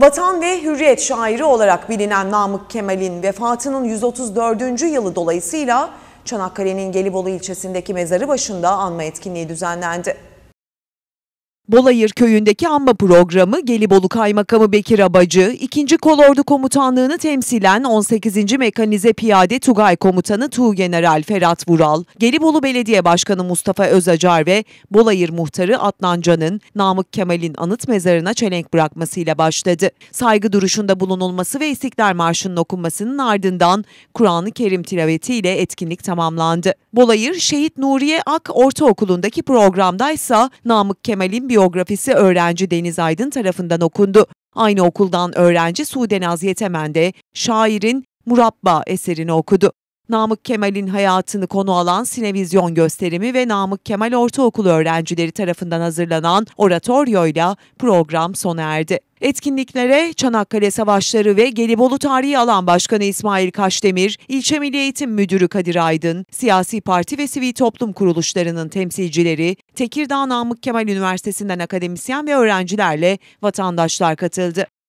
Vatan ve Hürriyet şairi olarak bilinen Namık Kemal'in vefatının 134. yılı dolayısıyla Çanakkale'nin Gelibolu ilçesindeki mezarı başında anma etkinliği düzenlendi. Bolayır köyündeki amba programı Gelibolu Kaymakamı Bekir Abacı, 2. Kolordu Komutanlığı'nı temsilen 18. Mekanize Piyade Tugay Komutanı Tuğgeneral Ferhat Vural, Gelibolu Belediye Başkanı Mustafa Özacar ve Bolayır Muhtarı Adnan Can'ın Namık Kemal'in anıt mezarına çelenk bırakmasıyla başladı. Saygı duruşunda bulunulması ve İstiklal Marşı'nın okunmasının ardından Kur'an-ı Kerim tilavetiyle etkinlik tamamlandı. Bolayır Şehit Nuriye Ak Ortaokulu'ndaki programdaysa Namık Kemal'in bir Biyografisi öğrenci Deniz Aydın tarafından okundu. Aynı okuldan öğrenci Sudenaz Yetemen de şairin Murabba eserini okudu. Namık Kemal'in hayatını konu alan sinevizyon gösterimi ve Namık Kemal Ortaokulu öğrencileri tarafından hazırlanan oratoryoyla program sona erdi. Etkinliklere Çanakkale Savaşları ve Gelibolu Tarihi Alan Başkanı İsmail Kaşdemir, İlçe Milli Eğitim Müdürü Kadir Aydın, siyasi parti ve sivil toplum kuruluşlarının temsilcileri, Tekirdağ Namık Kemal Üniversitesi'nden akademisyen ve öğrencilerle vatandaşlar katıldı.